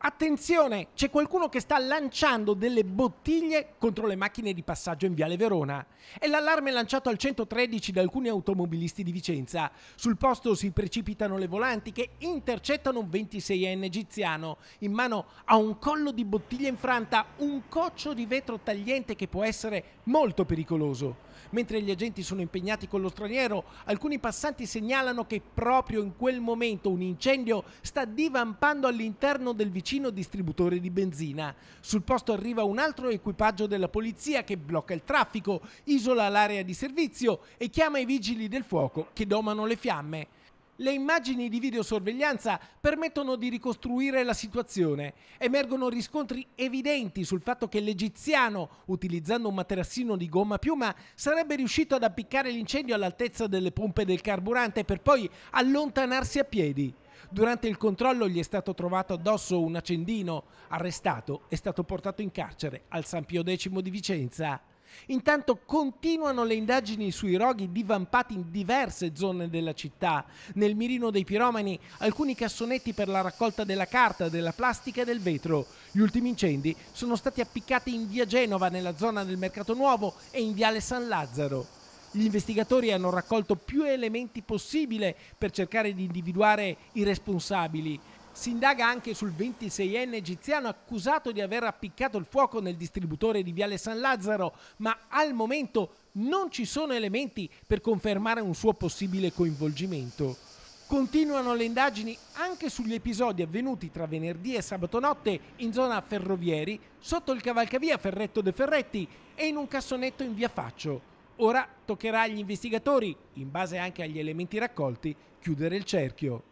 Attenzione, c'è qualcuno che sta lanciando delle bottiglie contro le macchine di passaggio in Viale Verona. E l'allarme lanciato al 113 da alcuni automobilisti di Vicenza. Sul posto si precipitano le volanti che intercettano un 26enne egiziano in mano a un collo di bottiglia infranta, un coccio di vetro tagliente che può essere molto pericoloso. Mentre gli agenti sono impegnati con lo straniero, alcuni passanti segnalano che proprio in quel momento un incendio sta divampando all'interno del vicino vicino distributore di benzina. Sul posto arriva un altro equipaggio della polizia che blocca il traffico, isola l'area di servizio e chiama i vigili del fuoco che domano le fiamme. Le immagini di videosorveglianza permettono di ricostruire la situazione. Emergono riscontri evidenti sul fatto che l'egiziano, utilizzando un materassino di gomma piuma, sarebbe riuscito ad appiccare l'incendio all'altezza delle pompe del carburante per poi allontanarsi a piedi. Durante il controllo gli è stato trovato addosso un accendino. Arrestato, è stato portato in carcere al San Pio X di Vicenza. Intanto continuano le indagini sui roghi divampati in diverse zone della città. Nel mirino dei piromani alcuni cassonetti per la raccolta della carta, della plastica e del vetro. Gli ultimi incendi sono stati appiccati in via Genova, nella zona del Mercato Nuovo e in viale San Lazzaro. Gli investigatori hanno raccolto più elementi possibile per cercare di individuare i responsabili. Si indaga anche sul 26enne egiziano accusato di aver appiccato il fuoco nel distributore di Viale San Lazzaro, ma al momento non ci sono elementi per confermare un suo possibile coinvolgimento. Continuano le indagini anche sugli episodi avvenuti tra venerdì e sabato notte in zona Ferrovieri, sotto il cavalcavia Ferretto de Ferretti e in un cassonetto in via Faccio. Ora toccherà agli investigatori, in base anche agli elementi raccolti, chiudere il cerchio.